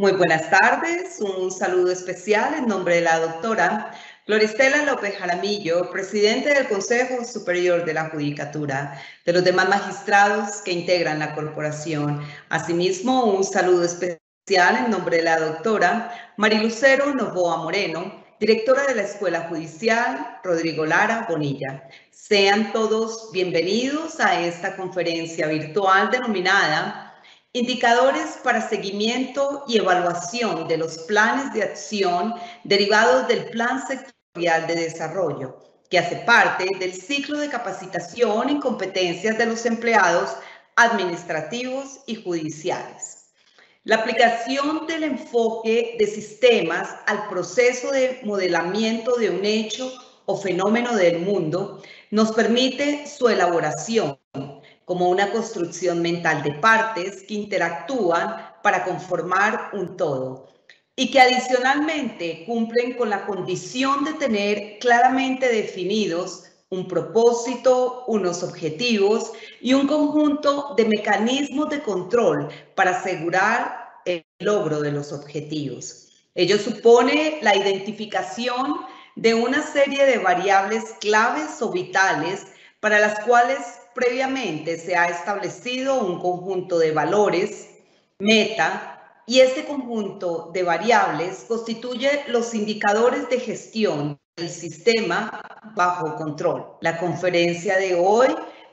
Muy buenas tardes, un saludo especial en nombre de la doctora Floristela López Jaramillo, presidente del Consejo Superior de la Judicatura, de los demás magistrados que integran la corporación. Asimismo, un saludo especial en nombre de la doctora Marilucero Novoa Moreno, directora de la Escuela Judicial Rodrigo Lara Bonilla. Sean todos bienvenidos a esta conferencia virtual denominada Indicadores para seguimiento y evaluación de los planes de acción derivados del Plan Sectorial de Desarrollo, que hace parte del ciclo de capacitación en competencias de los empleados administrativos y judiciales. La aplicación del enfoque de sistemas al proceso de modelamiento de un hecho o fenómeno del mundo nos permite su elaboración como una construcción mental de partes que interactúan para conformar un todo y que adicionalmente cumplen con la condición de tener claramente definidos un propósito, unos objetivos y un conjunto de mecanismos de control para asegurar el logro de los objetivos. Ello supone la identificación de una serie de variables claves o vitales para las cuales previamente se ha establecido un conjunto de valores, meta, y este conjunto de variables constituye los indicadores de gestión del sistema bajo control. La conferencia de hoy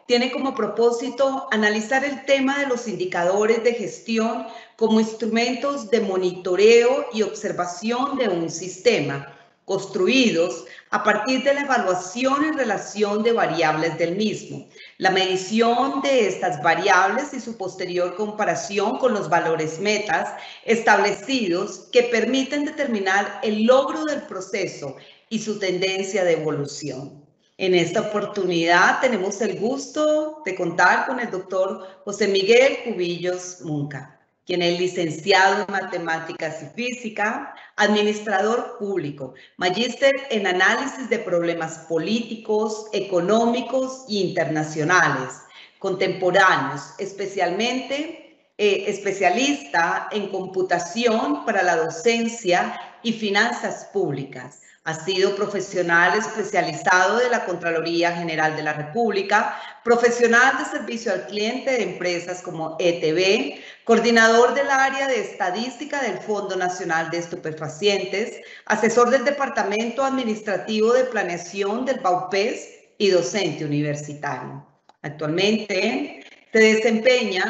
tiene como propósito analizar el tema de los indicadores de gestión como instrumentos de monitoreo y observación de un sistema construidos a partir de la evaluación en relación de variables del mismo, la medición de estas variables y su posterior comparación con los valores metas establecidos que permiten determinar el logro del proceso y su tendencia de evolución. En esta oportunidad tenemos el gusto de contar con el doctor José Miguel Cubillos Munca quien es licenciado en matemáticas y física, administrador público, magíster en análisis de problemas políticos, económicos e internacionales, contemporáneos, especialmente eh, especialista en computación para la docencia y finanzas públicas. Ha sido profesional especializado de la Contraloría General de la República, profesional de servicio al cliente de empresas como ETB, coordinador del área de estadística del Fondo Nacional de Estupefacientes, asesor del Departamento Administrativo de Planeación del BAUPES y docente universitario. Actualmente se desempeña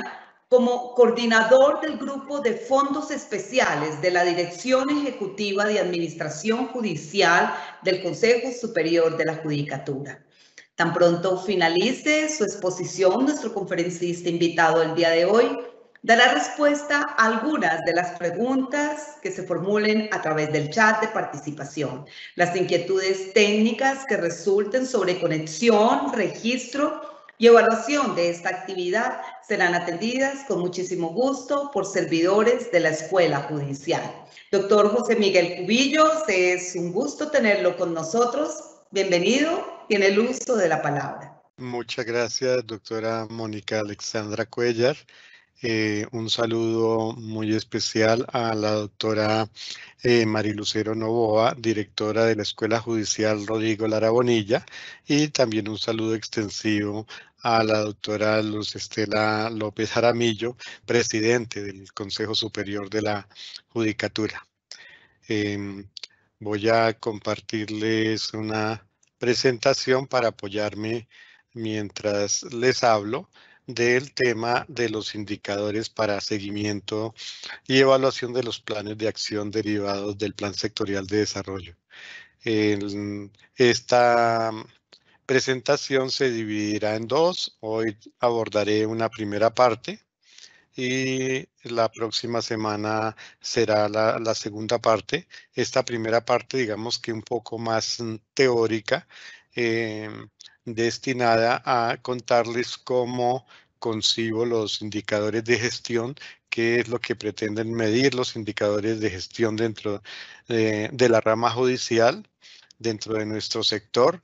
como coordinador del Grupo de Fondos Especiales de la Dirección Ejecutiva de Administración Judicial del Consejo Superior de la Judicatura. Tan pronto finalice su exposición, nuestro conferencista invitado el día de hoy dará respuesta a algunas de las preguntas que se formulen a través del chat de participación, las inquietudes técnicas que resulten sobre conexión, registro y evaluación de esta actividad serán atendidas con muchísimo gusto por servidores de la Escuela Judicial. Doctor José Miguel Cubillos, es un gusto tenerlo con nosotros. Bienvenido, en el uso de la palabra. Muchas gracias, doctora Mónica Alexandra Cuellar. Eh, un saludo muy especial a la doctora eh, Marilucero Novoa, directora de la Escuela Judicial Rodrigo Lara Bonilla, y también un saludo extensivo a la doctora Luz Estela López Jaramillo, presidente del Consejo Superior de la Judicatura. Em, voy a compartirles una presentación para apoyarme mientras les hablo del tema de los indicadores para seguimiento y evaluación de los planes de acción derivados del Plan Sectorial de Desarrollo. esta presentación se dividirá en dos. Hoy abordaré una primera parte y la próxima semana será la, segunda parte. Esta primera parte, digamos que un poco más mm, teórica, eh, destinada a contarles cómo concibo los indicadores de gestión, qué es lo que pretenden medir los indicadores de gestión dentro eh, de la rama judicial, dentro de nuestro sector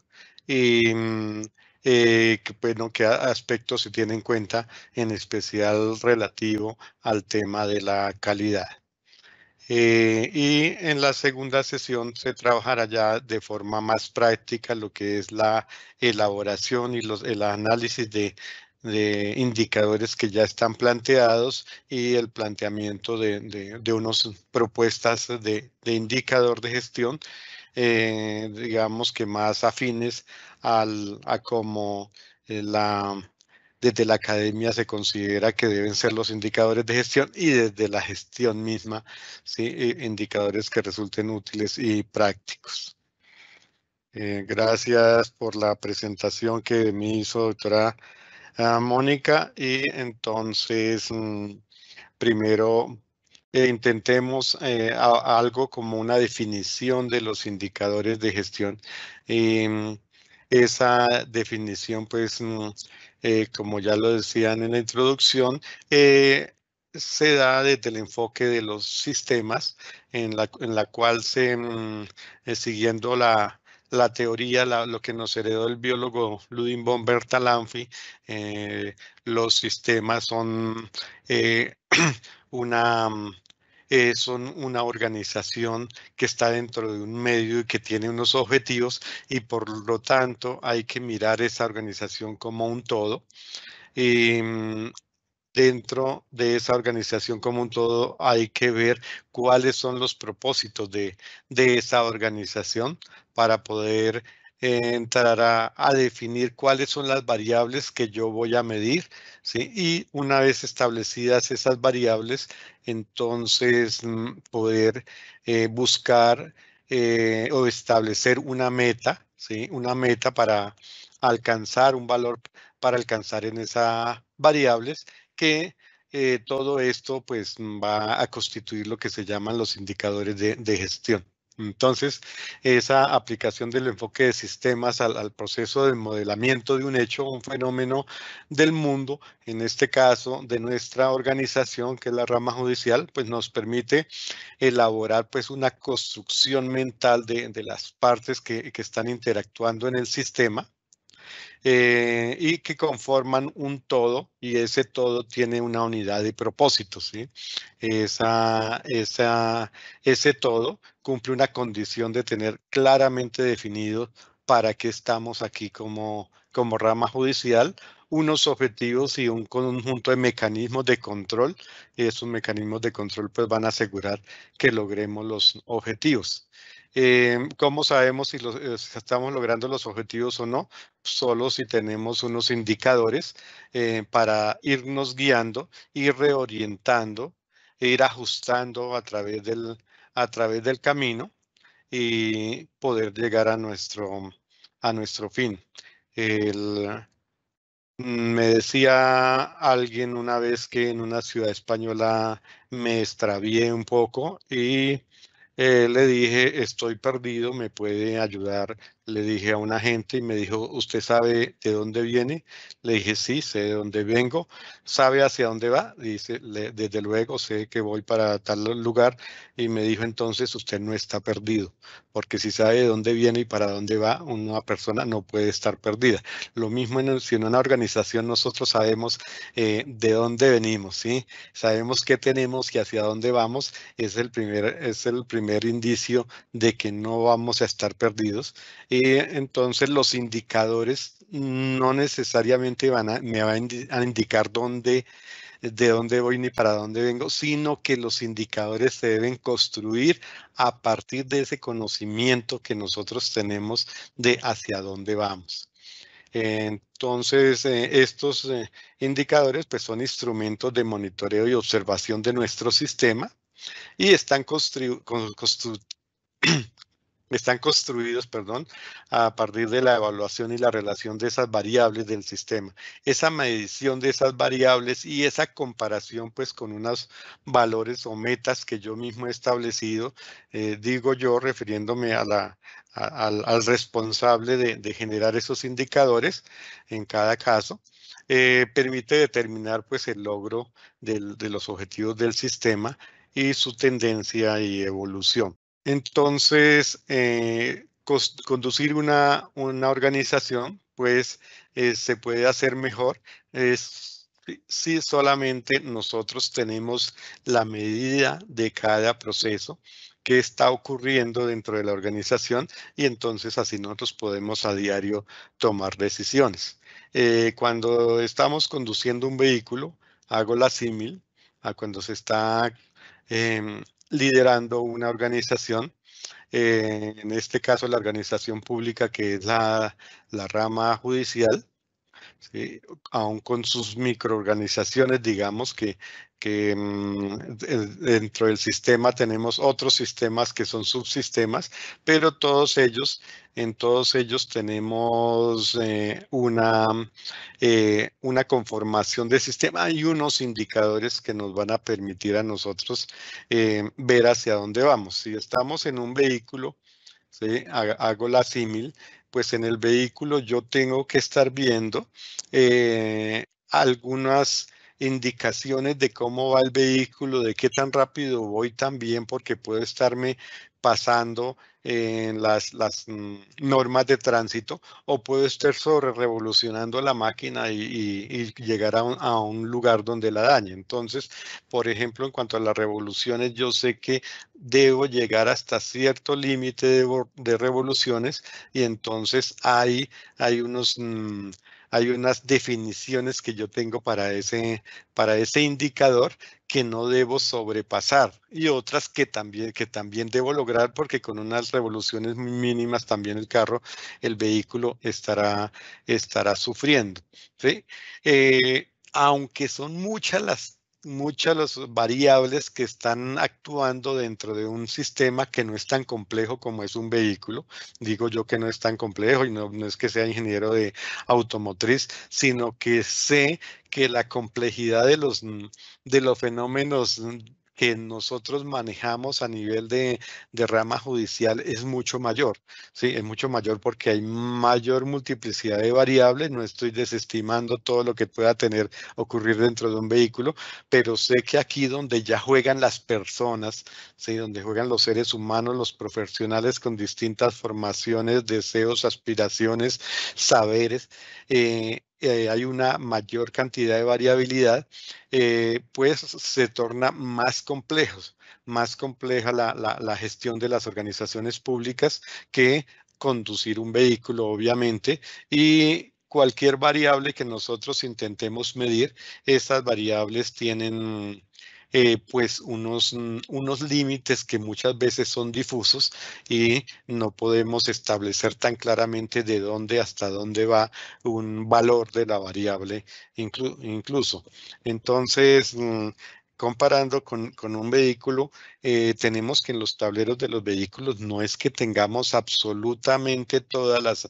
y mm, eh, que, bueno, qué aspectos se tienen en cuenta, en especial relativo al tema de la calidad. Eh, y en la segunda sesión se trabajará ya de forma más práctica lo que es la elaboración y el análisis de, indicadores que ya están planteados y el planteamiento de, unas propuestas de indicador de gestión eh, digamos que más afines al, a cómo eh, la, desde la academia se considera que deben ser los indicadores de gestión y desde la gestión misma, ¿sí? Eh, indicadores que resulten útiles y prácticos. gracias por la presentación que me hizo doctora ah, Mónica y entonces mm, primero eh, intentemos eh, algo como una definición de los indicadores de gestión. Em, esa definición, pues, mm, eh, como ya lo decían en la introducción, se da desde el enfoque de los sistemas, en la, en la cual se, mm, siguiendo la, teoría, lo que nos heredó el biólogo Ludwig von Bertalanffy, los sistemas son una mm, es eh, son una organización que está dentro de un medio y que tiene unos objetivos y por lo tanto hay que mirar esa organización como un todo. y mm, dentro de esa organización como un todo hay que ver cuáles son los propósitos de, de esa organización para poder eh, entrará a definir cuáles son las variables que yo voy a medir, Y una vez establecidas esas variables, entonces mm, poder eh, buscar eh, o establecer una meta, Una meta para alcanzar un valor para alcanzar en esas variables que todo esto pues va a constituir lo que se llaman los indicadores de gestión. Entonces, esa aplicación del enfoque de sistemas al, proceso de modelamiento de un hecho, un fenómeno del mundo, en este caso de nuestra organización, que es la rama judicial, pues nos permite elaborar pues una construcción mental de, las partes que están interactuando en el sistema eh, y que conforman un todo y ese todo tiene una unidad de propósito. ¿sí? Esa, esa, ese todo cumple una condición de tener claramente definido para qué estamos aquí como, como rama judicial unos objetivos y un conjunto de mecanismos de control. Y esos mecanismos de control pues, van a asegurar que logremos los objetivos. Em, ¿Cómo sabemos si, los, eh, estamos logrando los objetivos o no? Solo si tenemos unos indicadores eh, para irnos guiando, ir reorientando, e ir ajustando a través del, a través del camino y poder llegar a nuestro, a nuestro fin. Mm, me decía alguien una vez que en una ciudad española me extravié un poco y eh, le dije, estoy perdido, me puede ayudar le dije a un agente y me dijo, ¿usted sabe de dónde viene? Le dije, sí, sé de dónde vengo. ¿Sabe hacia dónde va? Dice, desde luego sé que voy para tal lugar. Y me dijo, entonces usted no está perdido, porque si sabe de dónde viene y para dónde va, una persona no puede estar perdida. Lo mismo en si en una organización nosotros sabemos eh, de dónde venimos, ¿sí? Sabemos qué tenemos y hacia dónde vamos. Es el primer, es el primer indicio de que no vamos a estar perdidos eh, entonces los indicadores no necesariamente van me van a indicar dónde, de dónde voy ni para dónde vengo, sino que los indicadores se deben construir a partir de ese conocimiento que nosotros tenemos de hacia dónde vamos. Entonces, eh, estos eh, indicadores pues, son instrumentos de monitoreo y observación de nuestro sistema y están construidos. están construidos, perdón, a partir de la evaluación y la relación de esas variables del sistema. Esa medición de esas variables y esa comparación pues con unos valores o metas que yo mismo he establecido, eh, digo yo refiriéndome a la, al, responsable de, generar esos indicadores en cada caso. Eh, permite determinar pues el logro de los objetivos del sistema y su tendencia y evolución. Entonces, eh, conducir una, organización, pues eh, se puede hacer mejor si solamente nosotros tenemos la medida de cada proceso que está ocurriendo dentro de la organización y entonces así nosotros podemos a diario tomar decisiones. Eh, cuando estamos conduciendo un vehículo, hago la símil a cuando se está em, liderando una organización, eh, en este caso la organización pública que es la rama judicial, aún con sus microorganizaciones, digamos que, mm, dentro del sistema tenemos otros sistemas que son subsistemas, pero todos ellos, en todos ellos tenemos eh, una, eh, una conformación de sistema y unos indicadores que nos van a permitir a nosotros eh, ver hacia dónde vamos. Si estamos en un vehículo, hago la símil, pues en el vehículo yo tengo que estar viendo eh, algunas indicaciones de cómo va el vehículo, de qué tan rápido voy también, porque puedo estarme pasando en las, mm, normas de tránsito o puedo estar sobre revolucionando la máquina y, llegar a un, lugar donde la dañe. Entonces, por ejemplo, en cuanto a las revoluciones, yo sé que debo llegar hasta cierto límite de, revoluciones y entonces hay, unos... Mm, hay unas definiciones que yo tengo para ese, para ese indicador que no debo sobrepasar y otras que también, que también debo lograr porque con unas revoluciones mínimas también el carro, el vehículo estará, estará sufriendo. ¿sí? Eh, aunque son muchas las muchas las variables que están actuando dentro de un sistema que no es tan complejo como es un vehículo. Digo yo que no es tan complejo y no, es que sea ingeniero de automotriz, sino que sé que la complejidad de los, de los fenómenos que nosotros manejamos a nivel de, de, rama judicial es mucho mayor, ¿sí? Es mucho mayor porque hay mayor multiplicidad de variables, no estoy desestimando todo lo que pueda tener, ocurrir dentro de un vehículo, pero sé que aquí donde ya juegan las personas, ¿sí? Donde juegan los seres humanos, los profesionales con distintas formaciones, deseos, aspiraciones, saberes, eh, eh, hay una mayor cantidad de variabilidad, eh, pues se torna más complejos, más compleja la, gestión de las organizaciones públicas que conducir un vehículo, obviamente, y cualquier variable que nosotros intentemos medir, esas variables tienen eh, pues unos, mm, unos límites que muchas veces son difusos y no podemos establecer tan claramente de dónde hasta dónde va un valor de la variable incluso. Entonces, mm, comparando con, un vehículo, eh, tenemos que en los tableros de los vehículos no es que tengamos absolutamente todas las,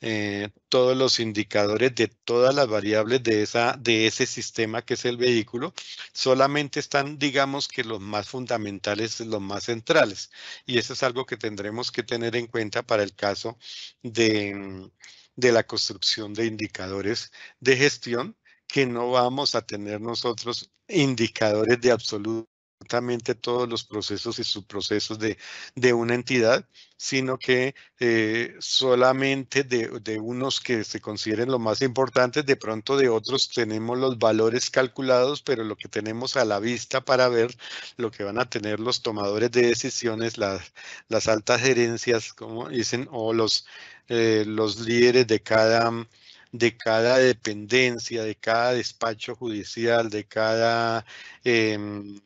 eh, todos los indicadores de todas las variables de, esa, de ese sistema que es el vehículo, solamente están, digamos, que los más fundamentales, los más centrales. Y eso es algo que tendremos que tener en cuenta para el caso de, de la construcción de indicadores de gestión que no vamos a tener nosotros indicadores de absolutamente todos los procesos y subprocesos de, de una entidad, sino que eh, solamente de, de, unos que se consideren los más importantes, de pronto de otros tenemos los valores calculados, pero lo que tenemos a la vista para ver lo que van a tener los tomadores de decisiones, las, las altas gerencias, como dicen, o los, eh, los líderes de cada de cada dependencia, de cada despacho judicial, de cada em,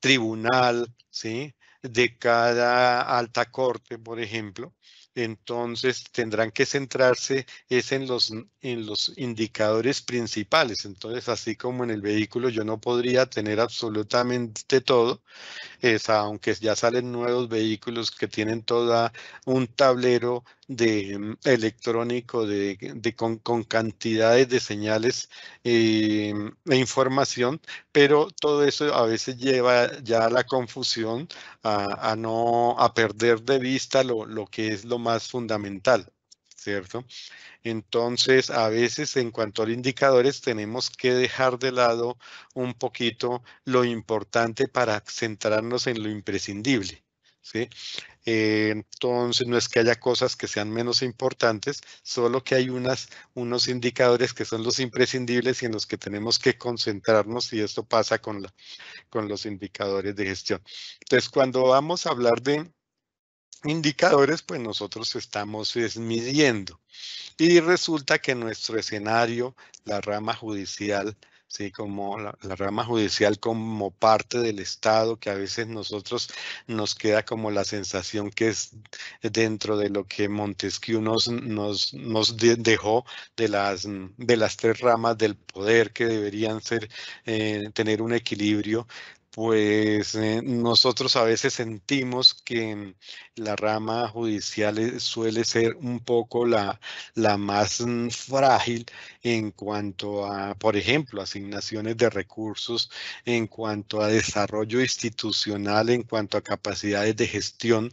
tribunal, ¿sí? de cada alta corte, por ejemplo. Entonces tendrán que centrarse es en los, en los indicadores principales. Entonces, así como en el vehículo yo no podría tener absolutamente todo, es, aunque ya salen nuevos vehículos que tienen todo un tablero de mm, electrónico de, con, con, cantidades de señales eh, e información, pero todo eso a veces lleva ya a la confusión, a, no a perder de vista lo, lo que es lo más fundamental. ¿cierto? Entonces, a veces en cuanto a los indicadores, tenemos que dejar de lado un poquito lo importante para centrarnos en lo imprescindible. ¿sí? Eh, entonces, no es que haya cosas que sean menos importantes, solo que hay unas, unos indicadores que son los imprescindibles y en los que tenemos que concentrarnos y esto pasa con, la, con los indicadores de gestión. Entonces, cuando vamos a hablar de indicadores, pues nosotros estamos midiendo. Y resulta que nuestro escenario, la rama judicial, ¿sí? como la, rama judicial como parte del Estado, que a veces nosotros nos queda como la sensación que es dentro de lo que Montesquieu nos, nos, dejó de las, de las tres ramas del poder que deberían ser, eh, tener un equilibrio, pues eh, nosotros a veces sentimos que mm, la rama judicial e, suele ser un poco la, más mm, frágil en cuanto a, por ejemplo, asignaciones de recursos, en cuanto a desarrollo institucional, en cuanto a capacidades de gestión,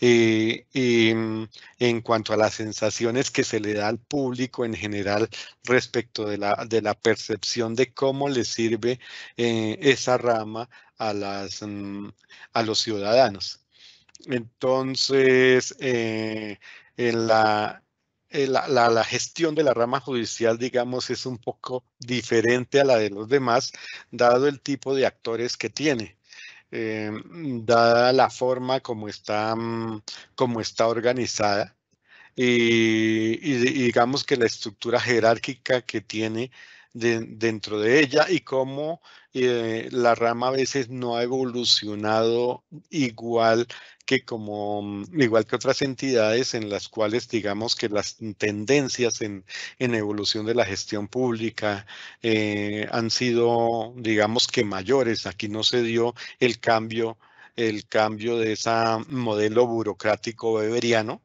eh, y, mm, en cuanto a las sensaciones que se le da al público en general respecto de la, percepción de cómo le sirve eh, esa rama a, las, mm, a los ciudadanos. Entonces, eh, en la, gestión de la rama judicial, digamos, es un poco diferente a la de los demás, dado el tipo de actores que tiene, eh, dada la forma como está, mm, como está organizada y digamos que la estructura jerárquica que tiene dentro de ella y cómo eh, la rama a veces no ha evolucionado igual que como mm, igual que otras entidades en las cuales digamos que las tendencias en, en evolución de la gestión pública eh, han sido digamos que mayores. Aquí no se dio el cambio el cambio de ese modelo burocrático beberiano,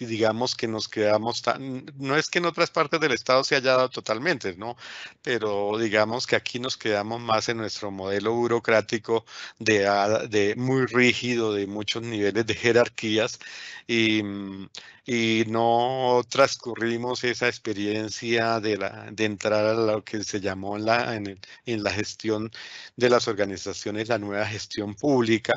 digamos que nos quedamos tan, no es que en otras partes del Estado se haya dado totalmente, ¿no? Pero digamos que aquí nos quedamos más en nuestro modelo burocrático de, ah, muy rígido, de muchos niveles de jerarquías y, mm, no transcurrimos esa experiencia de, entrar a lo que se llamó la, en la gestión de las organizaciones, la nueva gestión pública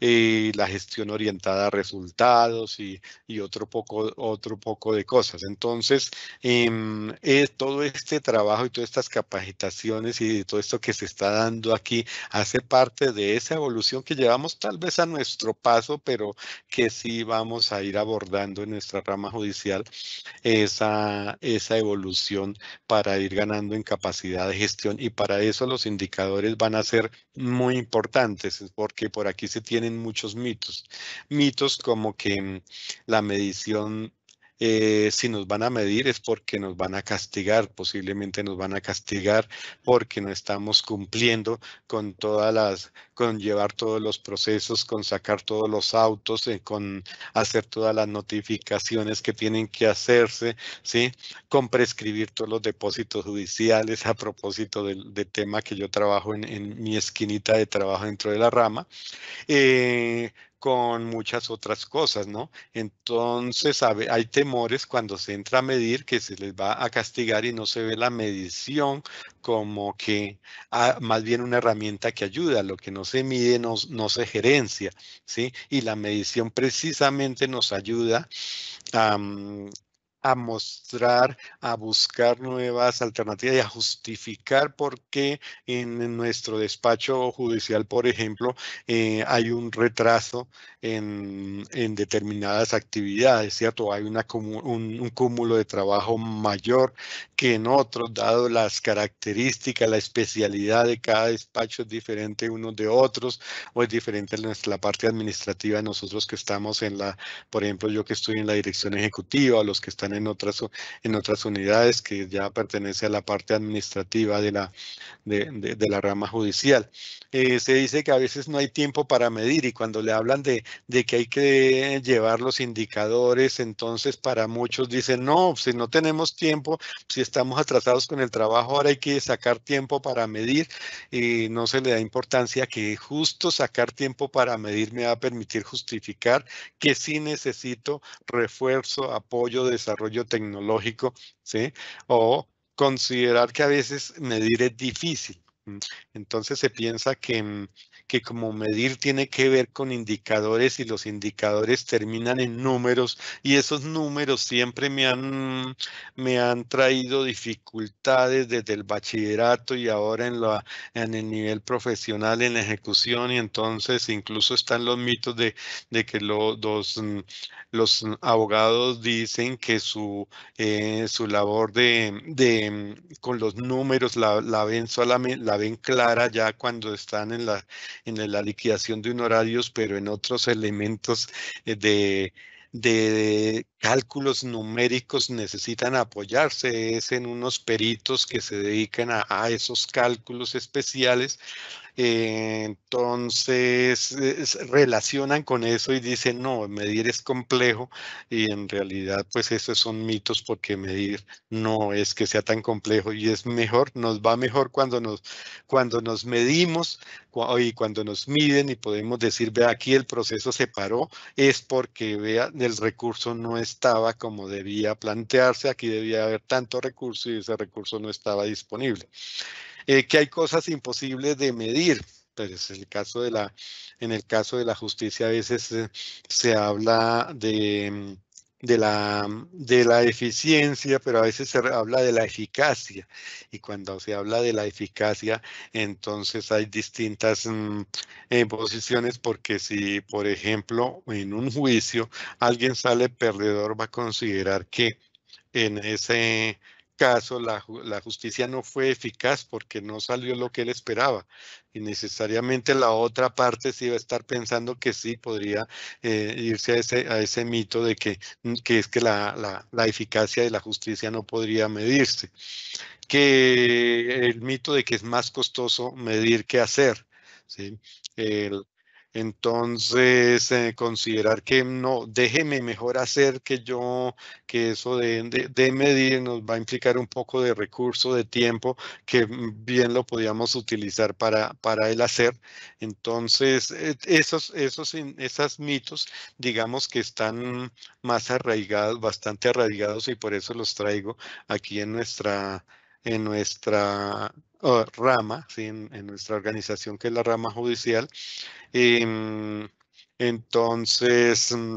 la gestión orientada a resultados y, otro, poco, otro poco de cosas. Entonces, em, eh, todo este trabajo y todas estas capacitaciones y todo esto que se está dando aquí hace parte de esa evolución que llevamos tal vez a nuestro paso, pero que sí vamos a ir abordando en nuestra rama judicial esa, esa evolución para ir ganando en capacidad de gestión y para eso los indicadores van a ser muy importantes porque por aquí se tiene muchos mitos. Mitos como que mm, la medición eh, si nos van a medir es porque nos van a castigar, posiblemente nos van a castigar porque no estamos cumpliendo con todas las, con llevar todos los procesos, con sacar todos los autos, eh, con hacer todas las notificaciones que tienen que hacerse, ¿sí? Con prescribir todos los depósitos judiciales a propósito del, tema que yo trabajo en, mi esquinita de trabajo dentro de la rama. Eh, con muchas otras cosas, ¿no? Entonces hay temores cuando se entra a medir que se les va a castigar y no se ve la medición como que ah, más bien una herramienta que ayuda, lo que no se mide no, no se gerencia, ¿sí? Y la medición precisamente nos ayuda a, a mostrar, a buscar nuevas alternativas y a justificar por qué en nuestro despacho judicial, por ejemplo, eh, hay un retraso en, en, determinadas actividades, ¿cierto? Hay una, un, cúmulo de trabajo mayor que en otros, dado las características, la especialidad de cada despacho es diferente unos de otros o es diferente la parte administrativa de nosotros que estamos en la, por ejemplo, yo que estoy en la dirección ejecutiva, los que están en otras, en otras unidades que ya pertenece a la parte administrativa de la, de, la rama judicial. Eh, se dice que a veces no hay tiempo para medir y cuando le hablan de, de que hay que llevar los indicadores, entonces para muchos dicen, no, si no tenemos tiempo, si estamos atrasados con el trabajo, ahora hay que sacar tiempo para medir y no se le da importancia que justo sacar tiempo para medir me va a permitir justificar que sí necesito refuerzo, apoyo, desarrollo tecnológico, ¿sí? O considerar que a veces medir es difícil. Entonces se piensa que mm, que como medir tiene que ver con indicadores y los indicadores terminan en números y esos números siempre me han, me han traído dificultades desde el bachillerato y ahora en, la, en el nivel profesional, en la ejecución y entonces incluso están los mitos de, de que los, mm, los abogados dicen que su, eh, su labor de, de, mm, con los números la, la ven solamente, la ven clara ya cuando están en la, en la liquidación de honorarios, pero en otros elementos eh, de, cálculos numéricos necesitan apoyarse es en unos peritos que se dedican a, esos cálculos especiales eh, entonces relacionan con eso y dicen, no, medir es complejo y en realidad pues esos son mitos porque medir no es que sea tan complejo y es mejor, nos va mejor cuando nos, cuando nos medimos y cuando nos miden y podemos decir, vea, aquí el proceso se paró, es porque vea, el recurso no estaba como debía plantearse, aquí debía haber tanto recurso y ese recurso no estaba disponible. Eh, que hay cosas imposibles de medir. Pero es el caso de la, en el caso de la justicia a veces eh, se habla de, mm, de la, mm, de la eficiencia, pero a veces se habla de la eficacia. Y cuando se habla de la eficacia, entonces hay distintas mm, eh, posiciones, porque si, por ejemplo, en un juicio alguien sale perdedor, va a considerar que en ese caso la, justicia no fue eficaz porque no salió lo que él esperaba y necesariamente la otra parte se iba a estar pensando que sí podría eh, irse a ese, a ese mito de que, mm, es que la, la, eficacia de la justicia no podría medirse, que el mito de que es más costoso medir que hacer. ¿sí? El, entonces, eh, considerar que no, déjeme mejor hacer que yo, que eso de, medir nos va a implicar un poco de recurso, de tiempo, que bien lo podíamos utilizar para, para el hacer. Entonces, eh, esos, esos, esos mitos, digamos que están más arraigados, bastante arraigados y por eso los traigo aquí en nuestra, en nuestra rama ¿sí? en, nuestra organización, que es la rama judicial. y em, entonces, mm,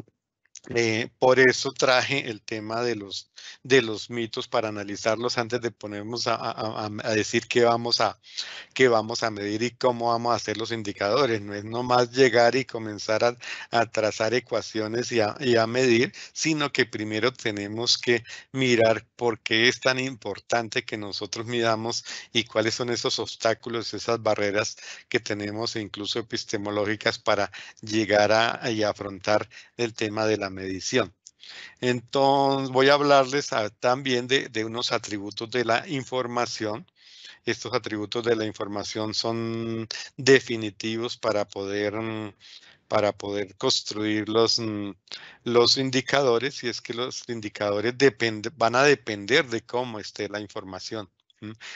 eh, por eso traje el tema de los, de los mitos para analizarlos antes de ponernos a, decir qué vamos a, vamos a medir y cómo vamos a hacer los indicadores. No es nomás llegar y comenzar a, trazar ecuaciones y, a, medir, sino que primero tenemos que mirar por qué es tan importante que nosotros midamos y cuáles son esos obstáculos, esas barreras que tenemos incluso epistemológicas para llegar a y afrontar el tema de la medición. Entonces, voy a hablarles también de, unos atributos de la información. Estos atributos de la información son definitivos para poder, mm, para poder construir los, mm, los indicadores y es que los indicadores van a depender de cómo esté la información.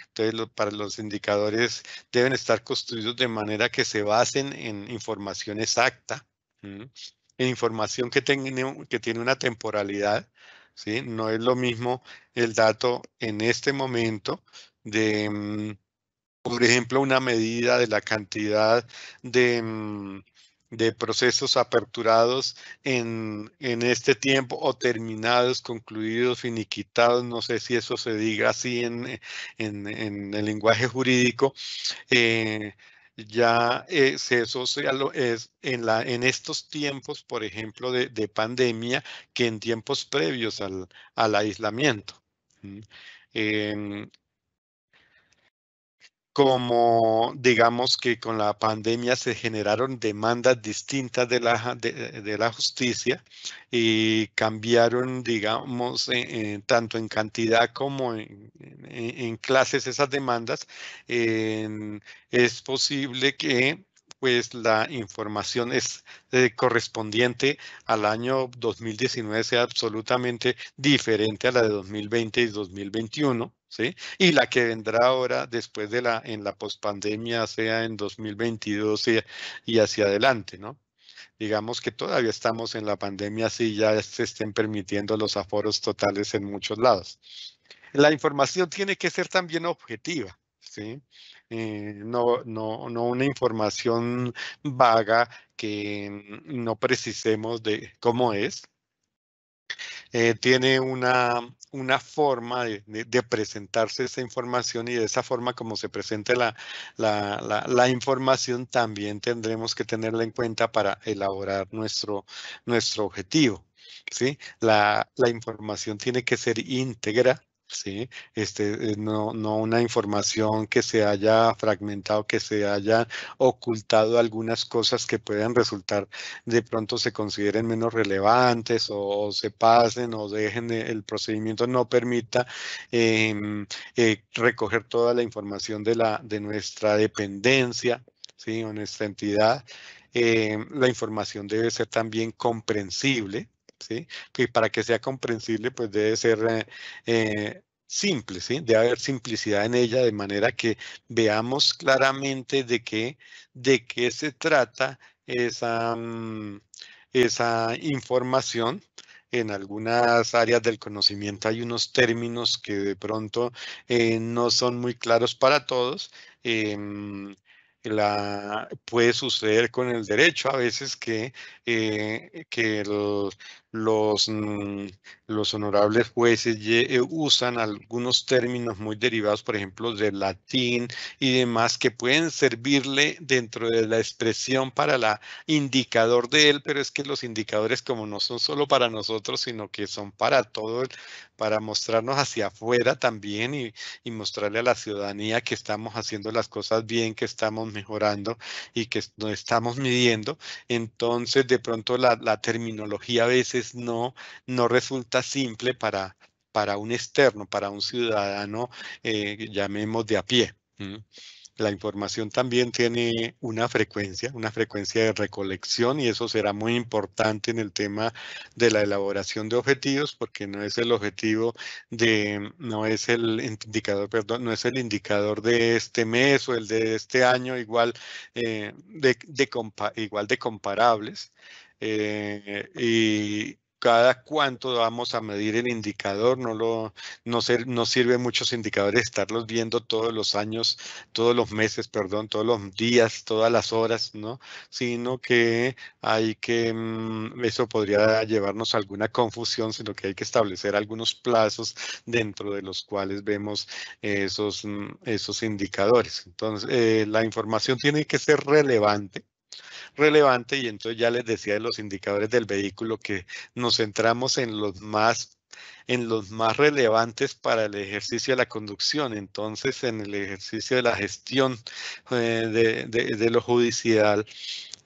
Entonces, para los indicadores deben estar construidos de manera que se basen en información exacta información que, tiene que tiene una temporalidad, ¿sí? No es lo mismo el dato en este momento de, mm, por ejemplo, una medida de la cantidad de, mm, de procesos aperturados en, en, este tiempo o terminados, concluidos, finiquitados, no sé si eso se diga así en, en, en el lenguaje jurídico, eh, ya eh, se asocia en, la, en estos tiempos, por ejemplo, de, pandemia, que en tiempos previos al, aislamiento como digamos que con la pandemia se generaron demandas distintas de la, de, la justicia y cambiaron, digamos, e, e, tanto en cantidad como en, clases esas demandas, es posible que pues la información es eh, correspondiente al año 2019 sea absolutamente diferente a la de 2020 y 2021. ¿Sí? Y la que vendrá ahora después de la en la pospandemia, sea en 2022 y, hacia adelante, ¿no? Digamos que todavía estamos en la pandemia, si ya se estén permitiendo los aforos totales en muchos lados. La información tiene que ser también objetiva, ¿sí? Eh, no, no, no una información vaga que mm, no precisemos de cómo es. Eh, tiene una, una forma de, presentarse esa información y de esa forma como se presenta la, la, la, información también tendremos que tenerla en cuenta para elaborar nuestro, nuestro objetivo. ¿sí? La, información tiene que ser íntegra, ¿sí? Este, eh, no, una información que se haya fragmentado, que se haya ocultado algunas cosas que puedan resultar de pronto se consideren menos relevantes o, se pasen o dejen el procedimiento no permita em, eh, recoger toda la información de, la, de nuestra dependencia, ¿sí? O nuestra entidad. Em, la información debe ser también comprensible, ¿sí? Que para que sea comprensible, pues debe ser eh, eh, simple, ¿sí? Debe haber simplicidad en ella de manera que veamos claramente de qué, de qué se trata esa, mm, esa información en algunas áreas del conocimiento hay unos términos que de pronto eh, no son muy claros para todos. Em, la, puede suceder con el derecho a veces que, eh, que los, mm, los honorables jueces eh, usan algunos términos muy derivados, por ejemplo, del latín y demás, que pueden servirle dentro de la expresión para la indicador de él, pero es que los indicadores como no son solo para nosotros, sino que son para todo, para mostrarnos hacia afuera también y, mostrarle a la ciudadanía que estamos haciendo las cosas bien, que estamos mejorando y que nos estamos midiendo. Entonces, de pronto la terminología a veces no, no resulta simple para, para un externo, para un ciudadano, eh, llamemos de a pie. La información también tiene una frecuencia, una frecuencia de recolección y eso será muy importante en el tema de la elaboración de objetivos porque no es el objetivo de, no es el indicador, perdón, no es el indicador de este mes o el de este año igual, eh, de, igual de comparables, eh, y cada cuánto vamos a medir el indicador, no, lo, no, no sirve muchos indicadores estarlos viendo todos los años, todos los meses, perdón, todos los días, todas las horas, ¿no? Sino que hay que, mm, eso podría llevarnos a alguna confusión, sino que hay que establecer algunos plazos dentro de los cuales vemos esos, mm, esos indicadores. Entonces, eh, la información tiene que ser relevante relevante y entonces ya les decía de los indicadores del vehículo que nos centramos en los más en los más relevantes para el ejercicio de la conducción. Entonces, en el ejercicio de la gestión eh, de, de, lo judicial,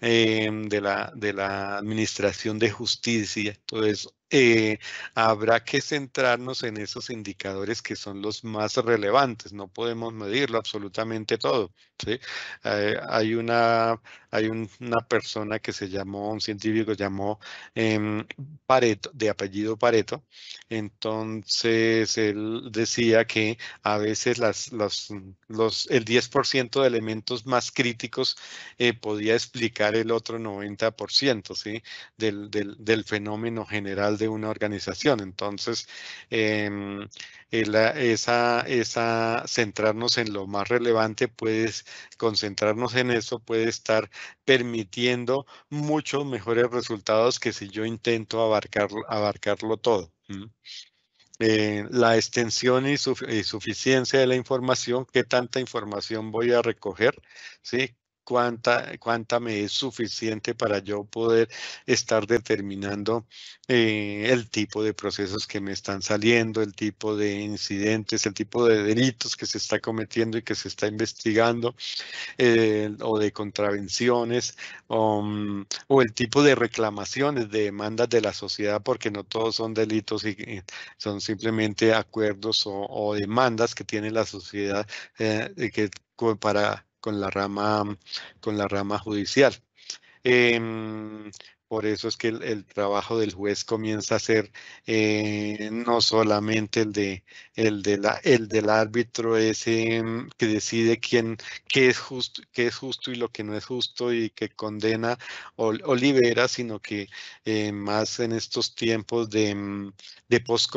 eh, de, la, de la administración de justicia, entonces eh, habrá que centrarnos en esos indicadores que son los más relevantes. No podemos medirlo absolutamente todo. ¿sí? hay una hay una persona que se llamó, un científico llamó em, Pareto, de apellido Pareto. Entonces, él decía que a veces las, los, el 10% de elementos más críticos eh, podía explicar el otro 90% ¿sí? del, del, fenómeno general de una organización. Entonces, em, esa, centrarnos en lo más relevante, puedes concentrarnos en eso, puede estar permitiendo muchos mejores resultados que si yo intento abarcar, abarcarlo todo. Eh, la extensión y, y, suficiencia de la información, qué tanta información voy a recoger, ¿sí? cuánta, cuánta me es suficiente para yo poder estar determinando eh, el tipo de procesos que me están saliendo, el tipo de incidentes, el tipo de delitos que se está cometiendo y que se está investigando, eh, o de contravenciones, mm, o el tipo de reclamaciones, de demandas de la sociedad, porque no todos son delitos y son simplemente acuerdos o, demandas que tiene la sociedad eh, que, para con la rama, con la rama judicial. Em, por eso es que el, trabajo del juez comienza a ser eh, no solamente el de el de la el del árbitro ese mm, que decide quién qué es justo qué es justo y lo que no es justo y que condena o, libera, sino que eh, más en estos tiempos de, mm, de post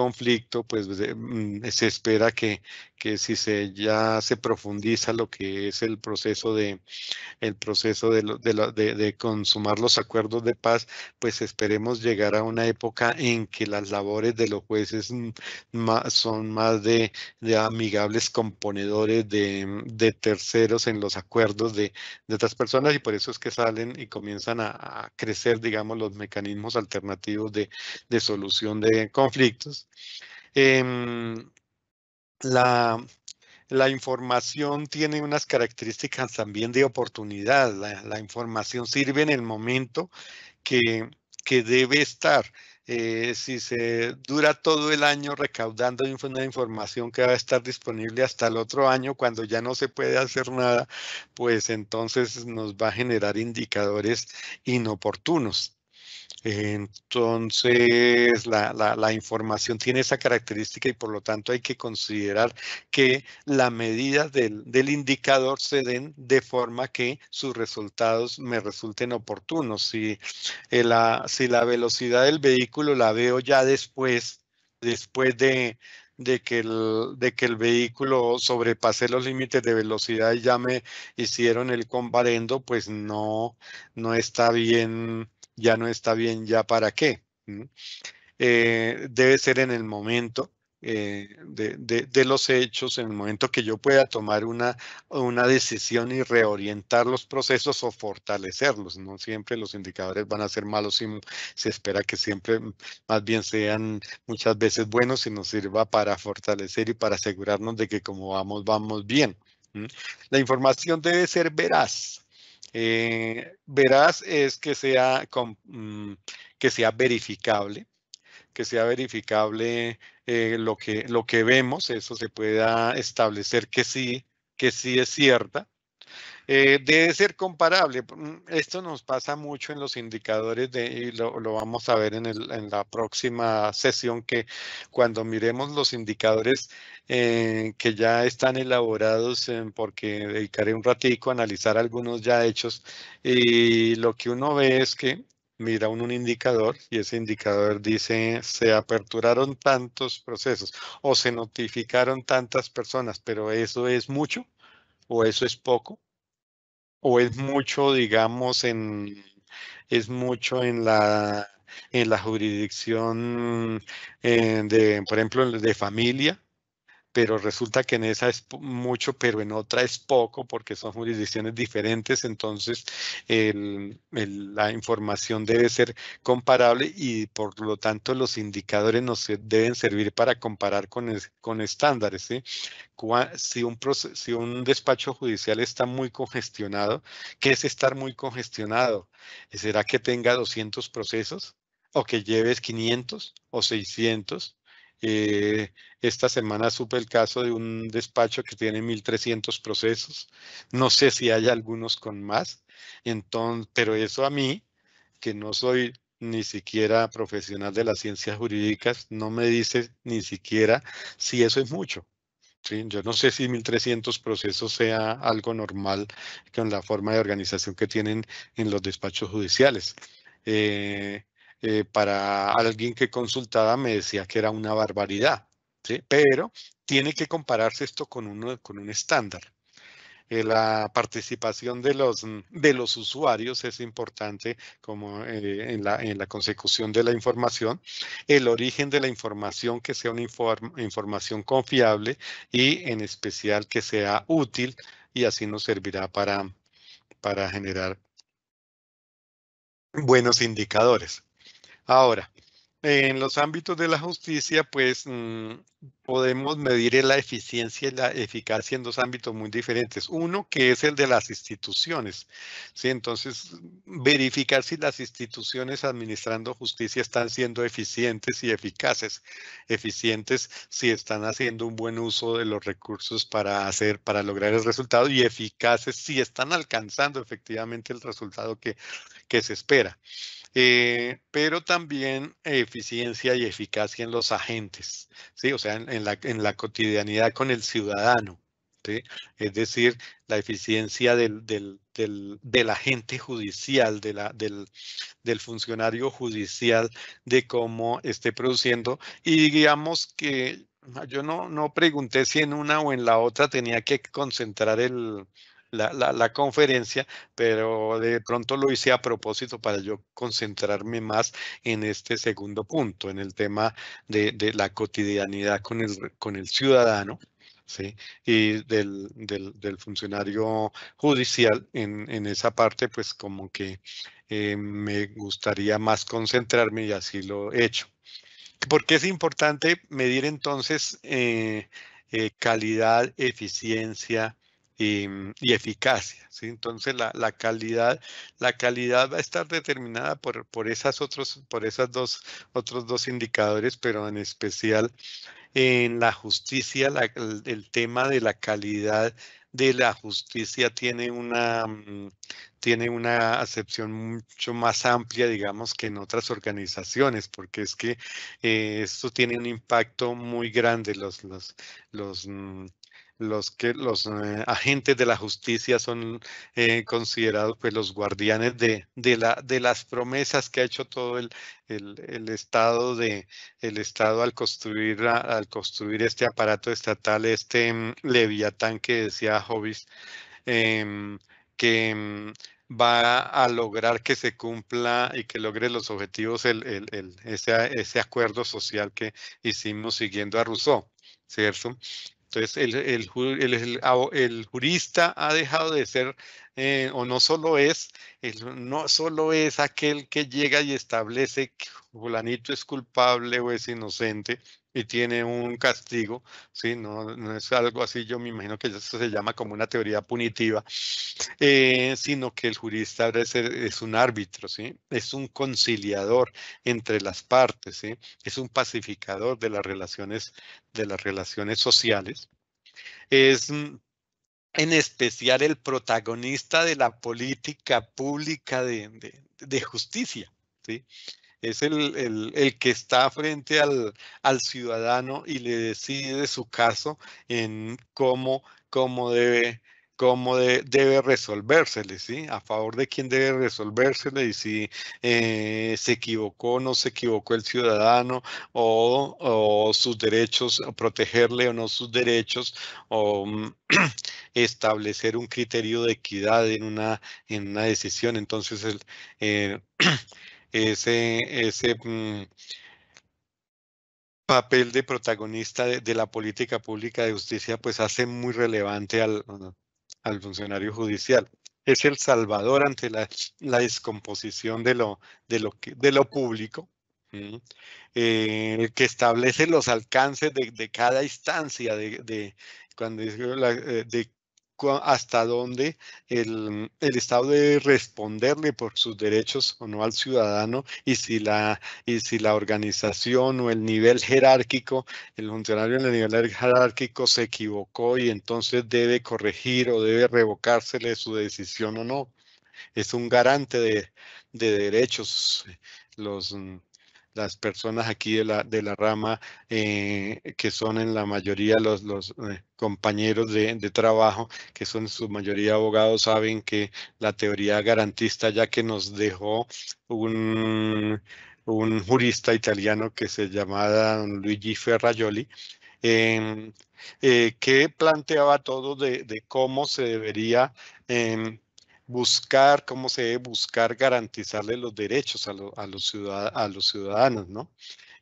pues mm, se espera que que si se ya se profundiza lo que es el proceso de el proceso de consumar los acuerdos de paz pues esperemos llegar a una época en que las labores de los jueces mm, son más de, amigables componedores de, terceros en los acuerdos de, estas otras personas y por eso es que salen y comienzan a, crecer, digamos, los mecanismos alternativos de, solución de conflictos. Em, la, información tiene unas características también de oportunidad. la, información sirve en el momento que, debe estar. Eh, si se dura todo el año recaudando una información que va a estar disponible hasta el otro año cuando ya no se puede hacer nada, pues entonces nos va a generar indicadores inoportunos. Entonces, la, información tiene esa característica y por lo tanto hay que considerar que la medida del, indicador se den de forma que sus resultados me resulten oportunos. Si, eh, la, si la velocidad del vehículo la veo ya después, después de, que el, de que el vehículo sobrepase los límites de velocidad y ya me hicieron el comparendo, pues no, no está bien ya no está bien, ya para qué. ¿Mm? Eh, debe ser en el momento eh, de, de, los hechos, en el momento que yo pueda tomar una, una decisión y reorientar los procesos o fortalecerlos. No siempre los indicadores van a ser malos y se espera que siempre más bien sean muchas veces buenos y nos sirva para fortalecer y para asegurarnos de que como vamos, vamos bien. ¿Mm? La información debe ser veraz. Eh, verás es que sea, mm, que sea verificable, que sea verificable eh, lo, que, lo que vemos, eso se pueda establecer que sí, que sí es cierta. Eh, debe ser comparable. Mm, esto nos pasa mucho en los indicadores de, y lo, vamos a ver en, la próxima sesión que cuando miremos los indicadores eh, que ya están elaborados, eh, porque dedicaré un ratico a analizar algunos ya hechos, y lo que uno ve es que mira un indicador y ese indicador dice se aperturaron tantos procesos o se notificaron tantas personas, pero eso es mucho o eso es poco o es mucho, digamos, en es mucho en la en la jurisdicción eh, de, por ejemplo, de familia, pero resulta que en esa es mucho, pero en otra es poco, porque son jurisdicciones diferentes, entonces la información debe ser comparable y por lo tanto los indicadores nos deben servir para comparar con, con estándares. Si, un proceso, si un despacho judicial está muy congestionado, ¿qué es estar muy congestionado? ¿Será que tenga 200 procesos? o que lleves 500 o 600 eh, esta semana supe el caso de un despacho que tiene 1.300 procesos. No sé si hay algunos con más. Entonces, pero eso a mí, que no soy ni siquiera profesional de las ciencias jurídicas, no me dice ni siquiera si eso es mucho. yo no sé si 1.300 procesos sea algo normal con la forma de organización que tienen en los despachos judiciales. Eh, eh, para alguien que consultaba me decía que era una barbaridad, pero tiene que compararse esto con, uno, con un estándar. Eh, la participación de los, mm, de los usuarios es importante como eh, en, la, en, la, consecución de la información, el origen de la información que sea una información confiable y en especial que sea útil y así nos servirá para, para generar buenos indicadores. Ahora, en los ámbitos de la justicia, pues mm, podemos medir la eficiencia y la eficacia en dos ámbitos muy diferentes. Uno que es el de las instituciones. ¿sí? Entonces, verificar si las instituciones administrando justicia están siendo eficientes y eficaces. Eficientes si están haciendo un buen uso de los recursos para hacer, para lograr el resultado y eficaces si están alcanzando efectivamente el resultado que se espera. Eh, pero también eficiencia y eficacia en los agentes, ¿sí? o sea, en, la, en la cotidianidad con el ciudadano. Es decir, la eficiencia del, del, agente judicial, de del, del funcionario judicial, de cómo esté produciendo. Y digamos que yo no, no pregunté si en una o en la otra tenía que concentrar el, la, conferencia, pero de pronto lo hice a propósito para yo concentrarme más en este segundo punto, en el tema de, la cotidianidad con el, ciudadano. y del, funcionario judicial en, esa parte, pues como que eh, me gustaría más concentrarme y así lo he hecho. Porque es importante medir entonces eh, eh, calidad, eficiencia, Mm, y, eficacia. ¿sí? Entonces la, calidad, la calidad va a estar determinada por, por esas otros, por esas dos, otros dos indicadores, pero en especial en la justicia, el, tema de la calidad de la justicia tiene una, mm, tiene una acepción mucho más amplia, digamos, que en otras organizaciones, porque es que eh, esto tiene un impacto muy grande. Los, los, los, mm, los que los eh, agentes de la justicia son eh, considerados pues los guardianes de, de, la, de las promesas que ha hecho todo el, estado de el estado al construir al construir este aparato estatal este mm, leviatán que decía Hobbes em, que mm, va a lograr que se cumpla y que logre los objetivos el, el, ese, ese, acuerdo social que hicimos siguiendo a Rousseau, ¿cierto? Entonces, el, jurista ha dejado de ser, eh, o no solo es, no solo es aquel que llega y establece que Julanito es culpable o es inocente, y tiene un castigo, ¿sí? No, no, es algo así, yo me imagino que eso se llama como una teoría punitiva, eh, sino que el jurista es, es, un árbitro, ¿sí? Es un conciliador entre las partes, ¿sí? Es un pacificador de las relaciones, de las relaciones sociales. Es mm, en especial el protagonista de la política pública de, de justicia, ¿sí? es el, que está frente al, ciudadano y le decide su caso en cómo, cómo debe cómo debe resolvérsele, ¿sí? A favor de quién debe resolvérsele y si eh, se equivocó o no se equivocó el ciudadano o, sus derechos, protegerle o no sus derechos o mm, establecer un criterio de equidad en una, en una decisión. Entonces, el, eh, ese, mm, papel de protagonista de, la política pública de justicia, pues hace muy relevante al, funcionario judicial. Es el salvador ante la, descomposición de lo, de lo, de lo público, eh, el que establece los alcances de, cada instancia, de, de cuando hasta dónde el, Estado debe responderle por sus derechos o no al ciudadano y si la, y si la organización o el nivel jerárquico, el funcionario en el nivel jerárquico se equivocó y entonces debe corregir o debe revocársele su decisión o no. Es un garante de, de derechos. Los, las personas aquí de la, de la rama, eh, que son en la mayoría los, los eh, compañeros de, trabajo, que son su mayoría abogados, saben que la teoría garantista ya que nos dejó un, un jurista italiano que se llamaba Luigi Ferrajoli, em, eh, que planteaba todo de, de cómo se debería em, buscar, cómo se debe buscar garantizarle los derechos a, los, a los ciudadanos, ¿no?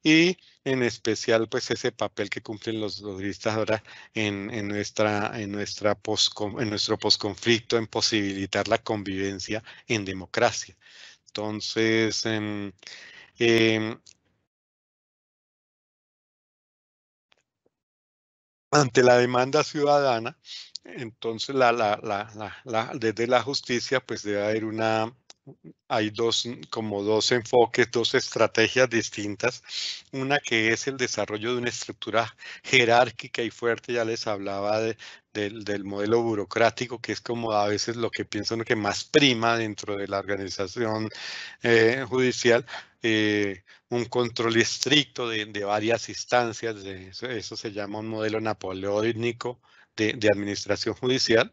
Y en especial, pues, ese papel que cumplen los logristas ahora en, nuestra, en, nuestra post, en nuestro posconflicto, en posibilitar la convivencia en democracia. Entonces, em, em, ante la demanda ciudadana, entonces, la, desde la justicia, pues debe haber una, hay dos, mm, como dos enfoques, dos estrategias distintas. Una que es el desarrollo de una estructura jerárquica y fuerte, ya les hablaba del, modelo burocrático, que es como a veces lo que piensan que más prima dentro de la organización eh, judicial, eh, un control estricto de, varias instancias, eso, se llama un modelo napoleónico, de, administración judicial.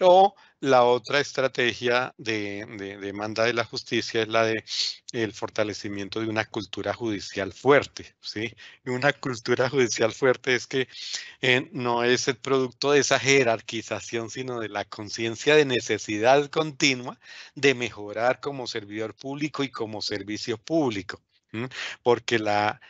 O la otra estrategia de, demanda de la justicia es la de el fortalecimiento de una cultura judicial fuerte, ¿sí? Una cultura judicial fuerte es que eh, no es el producto de esa jerarquización, sino de la conciencia de necesidad continua de mejorar como servidor público y como servicio público, porque la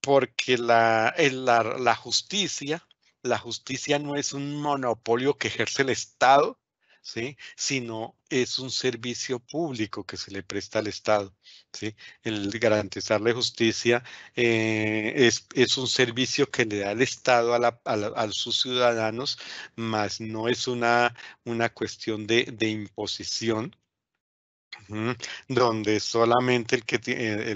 porque la, la justicia la justicia no es un monopolio que ejerce el Estado, ¿sí? sino es un servicio público que se le presta al Estado. ¿sí? El garantizar la justicia eh, es, un servicio que le da el Estado a, sus ciudadanos, más no es una, una cuestión de, de imposición. Donde solamente el que tiene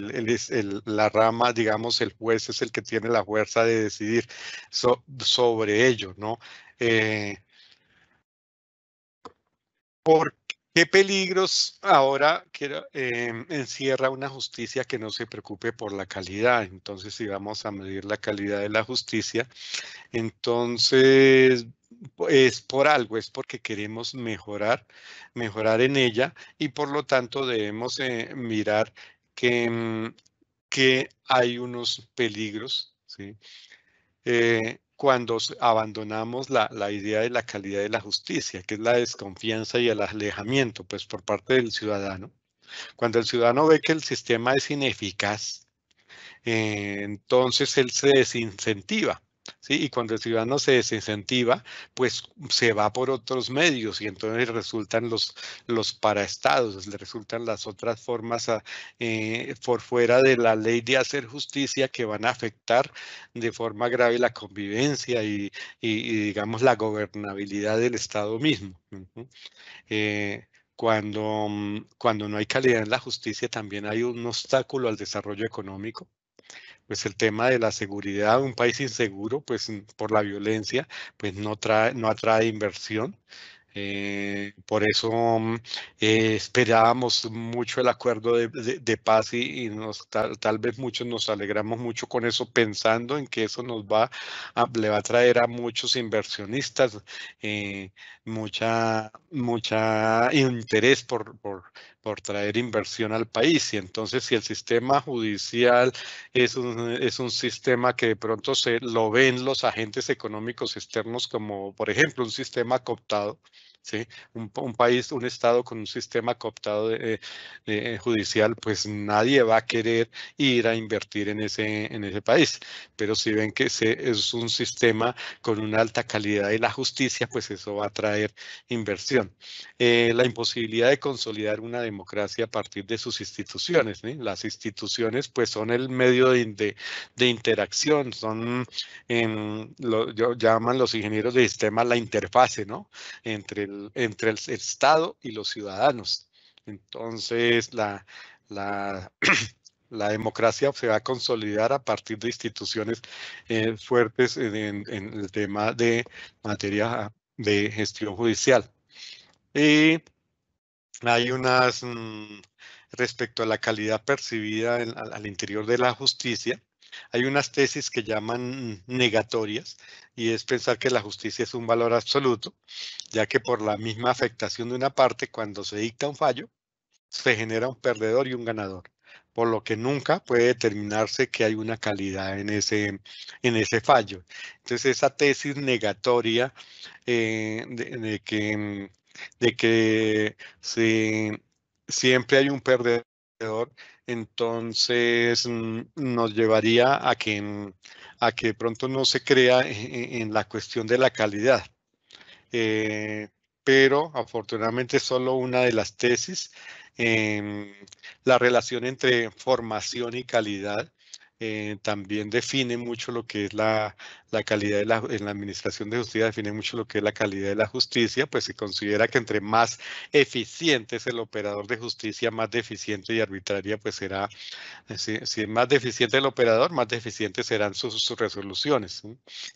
la rama, digamos, el juez es el que tiene la fuerza de decidir sobre ello, ¿no? Eh, ¿Por qué peligros ahora em, encierra una justicia que no se preocupe por la calidad? Entonces, si vamos a medir la calidad de la justicia, entonces es por algo, es porque queremos mejorar, mejorar en ella y por lo tanto debemos eh, mirar que, mm, que, hay unos peligros, ¿sí? Eh, cuando abandonamos la, idea de la calidad de la justicia, que es la desconfianza y el alejamiento, pues por parte del ciudadano. Cuando el ciudadano ve que el sistema es ineficaz, eh, entonces él se desincentiva y cuando el ciudadano se desincentiva, pues se va por otros medios y entonces resultan los, los paraestados, le resultan las otras formas ah, eh, por fuera de la ley de hacer justicia que van a afectar de forma grave la convivencia y, digamos, la gobernabilidad del Estado mismo. Eh, mm, cuando no hay calidad en la justicia, también hay un obstáculo al desarrollo económico pues el tema de la seguridad, un país inseguro, pues por la violencia, pues no, trae, no atrae inversión. Eh, por eso mm, eh, esperábamos mucho el acuerdo de, de, paz y, tal, tal, vez muchos nos alegramos mucho con eso pensando en que eso nos va a, le va a traer a muchos inversionistas eh, mucha mucha interés por, por por traer inversión al país. Y entonces si el sistema judicial es un, es un sistema que de pronto se lo ven los agentes económicos externos como, por ejemplo, un sistema cooptado, un, país, un estado con un sistema cooptado eh, judicial, pues nadie va a querer ir a invertir en ese, en ese país. Pero si ven que es un sistema con una alta calidad de la justicia, pues eso va a traer inversión. Eh, la imposibilidad de consolidar una democracia a partir de sus instituciones. Las instituciones, pues son el medio de, de, interacción, son, yo, llaman los ingenieros de sistemas la interfase, ¿no? Entre entre el Estado y los ciudadanos. Entonces, la, la, democracia se va a consolidar a partir de instituciones eh, fuertes en, el tema de materia de gestión judicial. Y hay unas, mm, respecto a la calidad percibida al, al interior de la justicia, hay unas tesis que llaman negatorias y es pensar que la justicia es un valor absoluto, ya que por la misma afectación de una parte, cuando se dicta un fallo, se genera un perdedor y un ganador, por lo que nunca puede determinarse que hay una calidad en ese, en ese fallo. Entonces esa tesis negatoria eh, de, que, de que siempre hay un perdedor entonces mm, nos llevaría a que, mm, a que pronto no se crea e-, e-, en, la cuestión de la calidad. Eh, pero afortunadamente solo una de las tesis, em, la relación entre formación y calidad eh, también define mucho lo que es la, la calidad de la, en la administración de justicia define mucho lo que es la calidad de la justicia, pues se considera que entre más eficiente es el operador de justicia, más deficiente y arbitraria pues será, eh, si, es más deficiente el operador, más deficientes serán sus, resoluciones.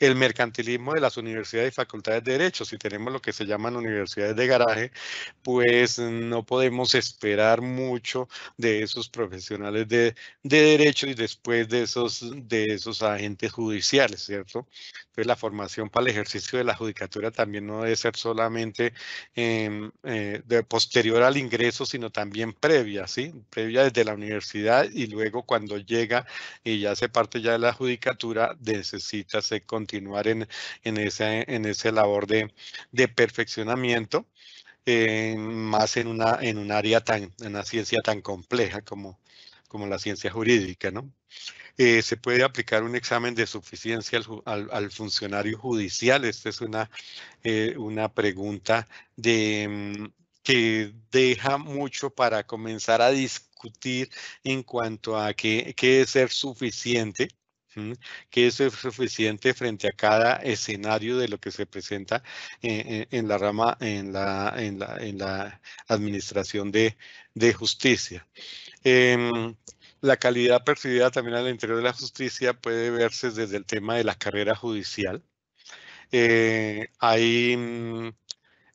El mercantilismo de las universidades y facultades de derecho, si tenemos lo que se llaman universidades de garaje, pues no podemos esperar mucho de esos profesionales de, de derecho y después de esos, de esos agentes judiciales, ¿cierto? Entonces, la formación para el ejercicio de la judicatura también no debe ser solamente em, eh, de posterior al ingreso, sino también previa, ¿sí? Previa desde la universidad y luego cuando llega y ya hace parte ya de la judicatura, necesita continuar en, en, esa, en labor de, perfeccionamiento. Eh, más en una en un área tan en una ciencia tan compleja como como la ciencia jurídica, ¿no? Eh, se puede aplicar un examen de suficiencia al, funcionario judicial. Esta es una, eh, una pregunta de, mm, que deja mucho para comenzar a discutir en cuanto a qué, qué es ser suficiente qué eso es suficiente frente a cada escenario de lo que se presenta eh, en, la rama, en la, en la, administración de, justicia. Em, la calidad percibida también al interior de la justicia puede verse desde el tema de la carrera judicial. Eh, mm,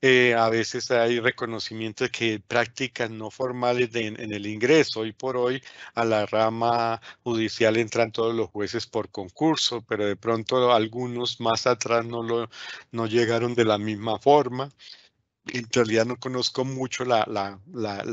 eh, a veces hay reconocimientos que prácticas no formales en, el ingreso. Hoy por hoy a la rama judicial entran todos los jueces por concurso, pero de pronto algunos más atrás no, lo, no llegaron de la misma forma en realidad no conozco mucho la,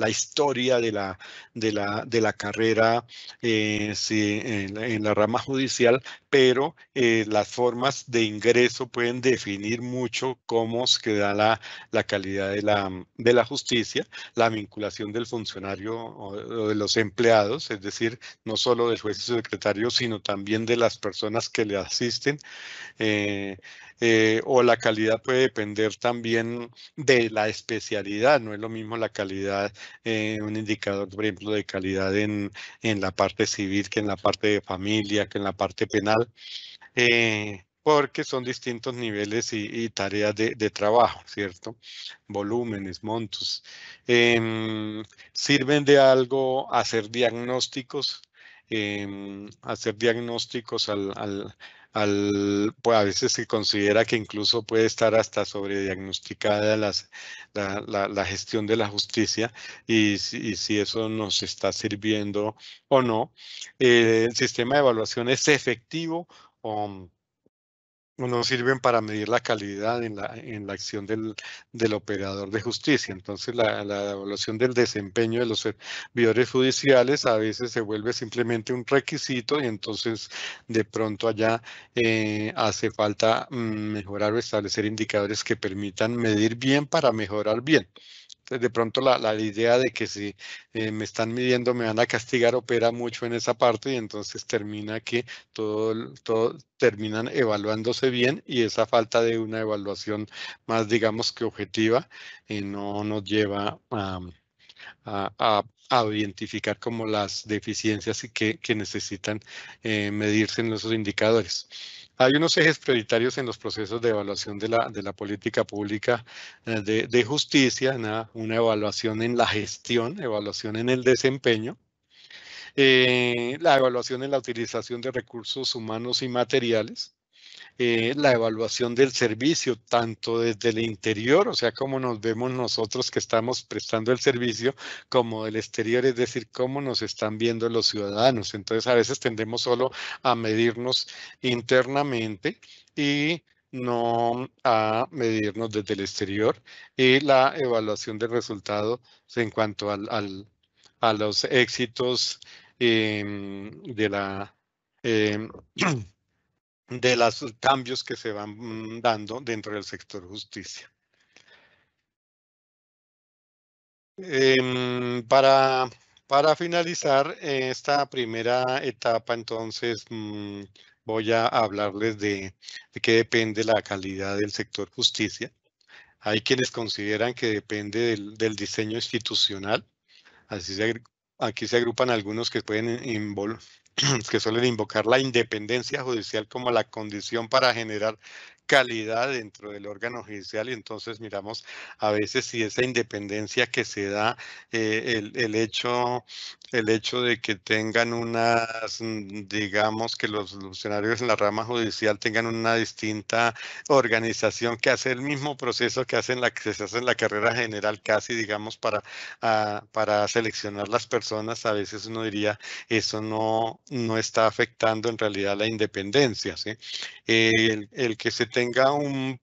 historia de la, de la, de la carrera eh, en, la rama judicial, pero eh, las formas de ingreso pueden definir mucho cómo se da la, calidad de la, de la justicia, la vinculación del funcionario o, de los empleados, es decir, no solo del juez y su secretario, sino también de las personas que le asisten. Eh, eh, o la calidad puede depender también de la especialidad. No es lo mismo la calidad, un indicador, por ejemplo, de calidad en, en, la parte civil que en la parte de familia, que en la parte penal. Eh, porque son distintos niveles y, tareas de, trabajo, ¿cierto? Volúmenes, montos. Em, sirven de algo hacer diagnósticos, em, hacer diagnósticos al, al, pues a veces se considera que incluso puede estar hasta sobrediagnosticada las, la, gestión de la justicia y si, eso nos está sirviendo o no. Eh, ¿El sistema de evaluación es efectivo o, no sirven para medir la calidad en la, en la acción del, del, operador de justicia. Entonces, la, la, evaluación del desempeño de los servidores judiciales a veces se vuelve simplemente un requisito y entonces de pronto allá eh, hace falta mm, mejorar o establecer indicadores que permitan medir bien para mejorar bien de pronto la, la, idea de que si eh, me están midiendo me van a castigar opera mucho en esa parte y entonces termina que todo, todo terminan evaluándose bien y esa falta de una evaluación más digamos que objetiva eh, no nos lleva a, a, a, identificar como las deficiencias que, que necesitan eh, medirse en esos indicadores. Hay unos ejes prioritarios en los procesos de evaluación de la, política pública eh, de, justicia, una evaluación en la gestión, evaluación en el desempeño, eh, la evaluación en la utilización de recursos humanos y materiales, eh, la evaluación del servicio, tanto desde el interior, o sea, cómo nos vemos nosotros que estamos prestando el servicio, como del exterior, es decir, cómo nos están viendo los ciudadanos. Entonces, a veces tendemos solo a medirnos internamente y no a medirnos desde el exterior y la evaluación del resultado en cuanto al, a los éxitos em, de la em, de los cambios que se van mm, dando dentro del sector justicia. Em, para, para finalizar esta primera etapa, entonces mm, voy a hablarles de, qué depende la calidad del sector justicia. Hay quienes consideran que depende del, diseño institucional. Así se, aquí se agrupan algunos que pueden invol, que suelen invocar la independencia judicial como la condición para generar calidad dentro del órgano judicial y entonces miramos a veces si esa independencia que se da, eh, el, el, hecho, el hecho de que tengan unas, mm, digamos que los funcionarios en la rama judicial tengan una distinta organización que hace el mismo proceso que, hacen la, que se hace en la carrera general casi, digamos, para, ah, para seleccionar las personas, a veces uno diría, eso no, no está afectando en realidad la independencia. El, el que se tenga un,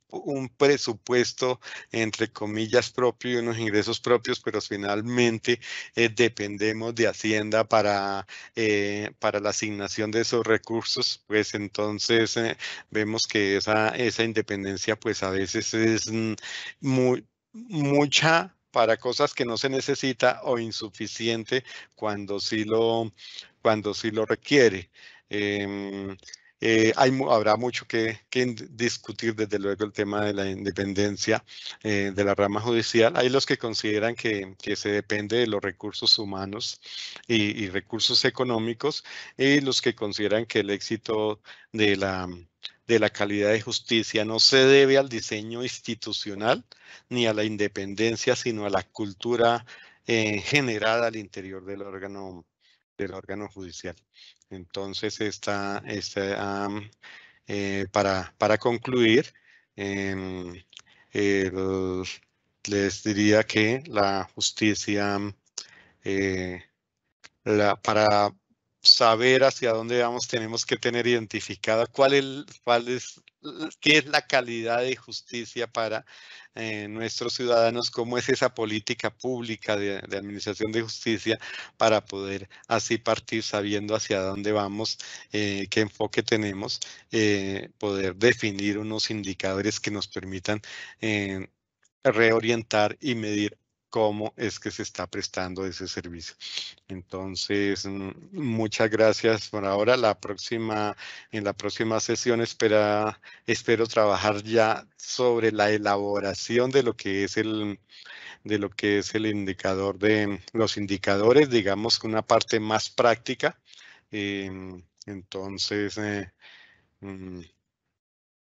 presupuesto, entre comillas, propio y unos ingresos propios, pero finalmente eh, dependemos de Hacienda para, eh, para la asignación de esos recursos, pues entonces eh, vemos que esa, esa independencia pues a veces es mm, muy, mucha para cosas que no se necesita o insuficiente cuando sí lo, cuando sí lo requiere. Em, eh, habrá mucho que, discutir, desde luego, el tema de la independencia eh, de la rama judicial. Hay los que consideran que, se depende de los recursos humanos y, recursos económicos, y los que consideran que el éxito de la de la calidad de justicia no se debe al diseño institucional ni a la independencia, sino a la cultura eh, generada al interior del órgano, del órgano judicial. Entonces, esta, este, eh, para, para, concluir, em, les diría que la justicia, mm, eh, la, para saber hacia dónde vamos, tenemos que tener identificada cuál, el, cuál es qué es la calidad de justicia para eh, nuestros ciudadanos, cómo es esa política pública de, administración de justicia para poder así partir sabiendo hacia dónde vamos, eh, qué enfoque tenemos, eh, poder definir unos indicadores que nos permitan reorientar y medir cómo es que se está prestando ese servicio. Entonces, mm, muchas gracias por ahora. La próxima, en la próxima sesión espera, espero trabajar ya sobre la elaboración de lo que es el de lo que es el indicador de los indicadores, digamos una parte más práctica. Em, entonces, eh, mm,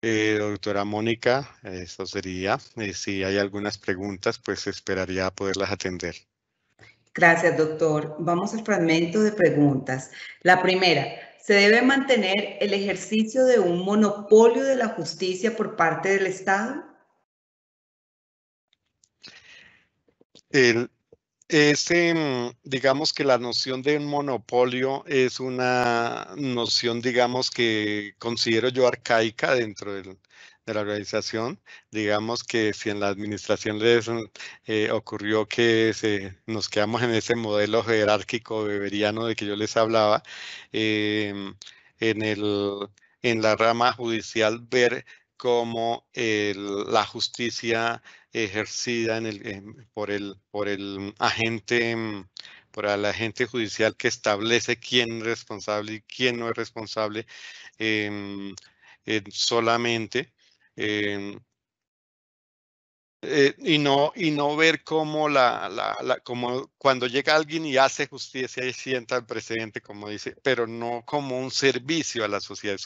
eh, doctora Mónica, eso sería. Eh, si hay algunas preguntas, pues esperaría poderlas atender. Gracias, doctor. Vamos al fragmento de preguntas. La primera, ¿se debe mantener el ejercicio de un monopolio de la justicia por parte del Estado? El, ese mm, digamos que la noción de un monopolio es una noción, digamos, que considero yo arcaica dentro del, de la organización. Digamos que si en la administración les mm, eh, ocurrió que se, nos quedamos en ese modelo jerárquico beberiano de que yo les hablaba, eh, en, el, en la rama judicial ver cómo la justicia ejercida en el, por, el, por el agente mm, por el agente judicial que establece quién es responsable y quién no es responsable em, solamente em, eh, y, no, y no ver cómo, la, como cuando llega alguien y hace justicia y sienta el presidente como dice, pero no como un servicio a la sociedad.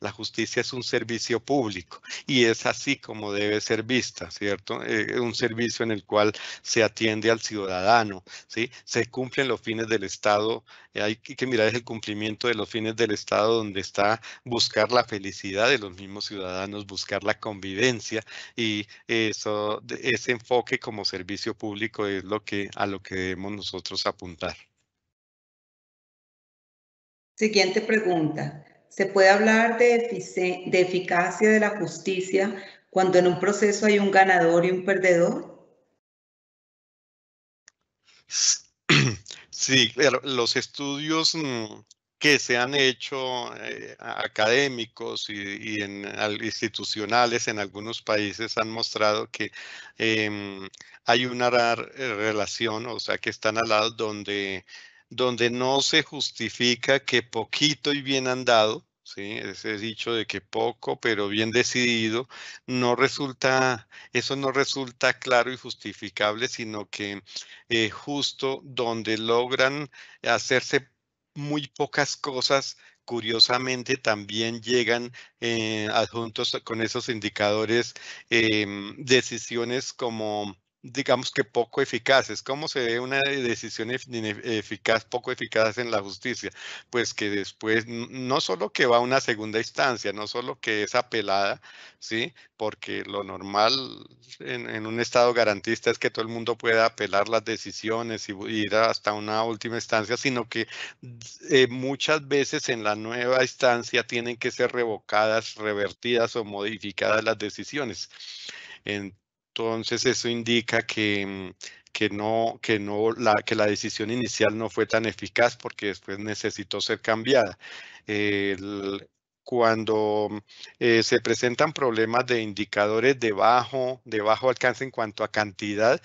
la justicia es un servicio público y es así como debe ser vista, ¿cierto? Eh, un servicio en el cual se atiende al ciudadano, ¿sí? Se cumplen los fines del Estado. Eh, hay que mirar el cumplimiento de los fines del Estado donde está buscar la felicidad de los mismos ciudadanos, buscar la convivencia y eso ese enfoque como servicio público es lo que, a lo que debemos nosotros apuntar. Siguiente pregunta. ¿Se puede hablar de eficacia de la justicia cuando en un proceso hay un ganador y un perdedor? Sí, los estudios mm, que se han hecho eh, académicos y, institucionales en algunos países han mostrado que em, hay una eh, relación, o sea, que están al lado donde, donde no se justifica que poquito y bien andado, ¿sí? ese dicho de que poco pero bien decidido, no resulta, eso no resulta claro y justificable, sino que eh, justo donde logran hacerse muy pocas cosas, curiosamente, también llegan eh, adjuntos con esos indicadores, em, decisiones como digamos que poco eficaces. ¿Cómo se ve una decisión eficaz, poco eficaz en la justicia? Pues que después, no solo que va a una segunda instancia, no solo que es apelada, ¿sí? Porque lo normal en, un estado garantista es que todo el mundo pueda apelar las decisiones y, ir hasta una última instancia, sino que eh, muchas veces en la nueva instancia tienen que ser revocadas, revertidas o modificadas las decisiones. En, entonces eso indica mm, que, no, que no, la, que la decisión inicial no fue tan eficaz porque después necesitó ser cambiada. cuando mm, eh, se presentan problemas de indicadores de bajo, de bajo alcance en cuanto a cantidad,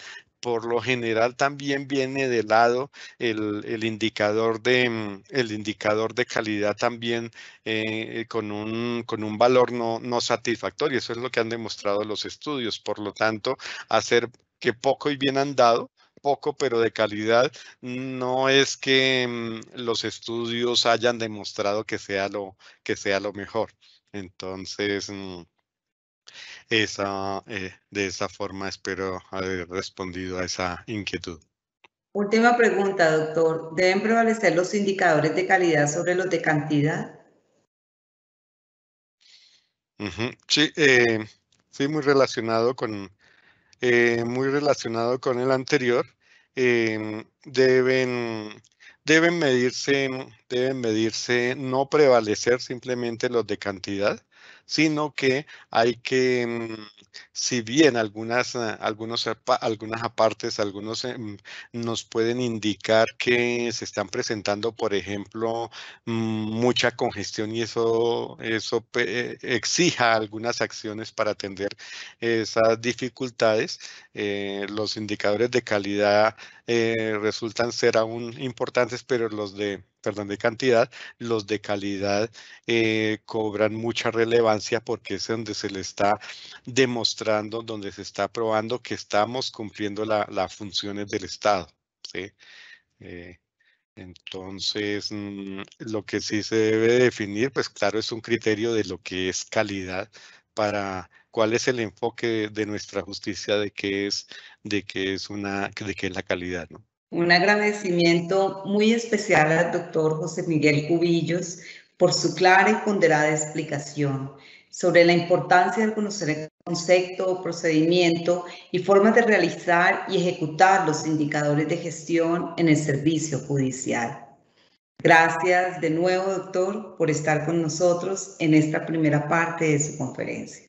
por lo general también viene de lado el, indicador, de, mm, el indicador de calidad también eh, con, un, con un valor no, no satisfactorio. Eso es lo que han demostrado los estudios. Por lo tanto, hacer que poco y bien han dado, poco, pero de calidad, no es que mm, los estudios hayan demostrado que sea lo, que sea lo mejor. Entonces, mm, eh, de esa forma espero haber respondido a esa inquietud. Última pregunta, doctor. ¿Deben prevalecer los indicadores de calidad sobre los de cantidad? Eh, sí, muy relacionado con, eh, muy relacionado con el anterior. Em, deben, deben, medirse, deben medirse, no prevalecer simplemente los de cantidad, sino que hay que mm, si bien algunas, eh, algunos, algunas apartes, algunos eh, mm, nos pueden indicar que se están presentando, por ejemplo, mm, mucha congestión y eso, eso eh, exija algunas acciones para atender esas dificultades, los indicadores de calidad resultan ser aún importantes, pero los de perdón, de cantidad, los de calidad cobran mucha relevancia porque es donde se le está demostrando donde se está probando que estamos cumpliendo las funciones del Estado. ¿sí? Eh, entonces, mm, lo que sí se debe definir, pues claro, es un criterio de lo que es calidad para cuál es el enfoque de nuestra justicia de qué es, de qué es una, de es la calidad, ¿no? Un agradecimiento muy especial al doctor José Miguel Cubillos por su clara y ponderada explicación sobre la importancia de conocer el concepto, procedimiento y formas de realizar y ejecutar los indicadores de gestión en el servicio judicial. Gracias de nuevo, doctor, por estar con nosotros en esta primera parte de su conferencia.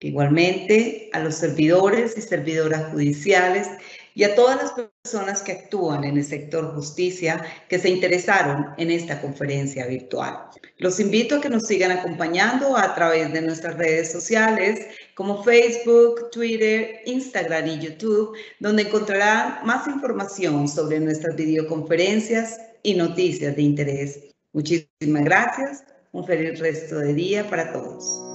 Igualmente, a los servidores y servidoras judiciales y a todas las personas que actúan en el sector justicia que se interesaron en esta conferencia virtual. Los invito a que nos sigan acompañando a través de nuestras redes sociales como Facebook, Twitter, Instagram y YouTube, donde encontrarán más información sobre nuestras videoconferencias y noticias de interés. Muchísimas gracias. Un feliz resto de día para todos.